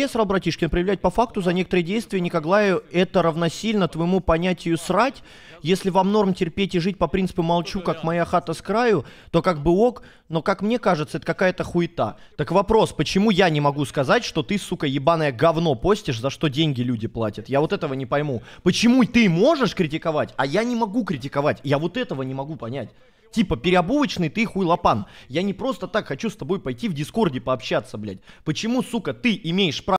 Кесарь, братишкин, проявлять по факту за некоторые действия Никоглаю это равносильно твоему понятию «срать». Если вам норм терпеть и жить по принципу «молчу, как моя хата с краю», то как бы ок, но как мне кажется, это какая-то хуета. Так вопрос, почему я не могу сказать, что ты, сука, ебаное говно постишь, за что деньги люди платят? Я вот этого не пойму. Почему ты можешь критиковать, а я не могу критиковать? Я вот этого не могу понять типа переобувочный ты хуй лопан. Я не просто так хочу с тобой пойти в Дискорде пообщаться, блядь. Почему, сука, ты имеешь право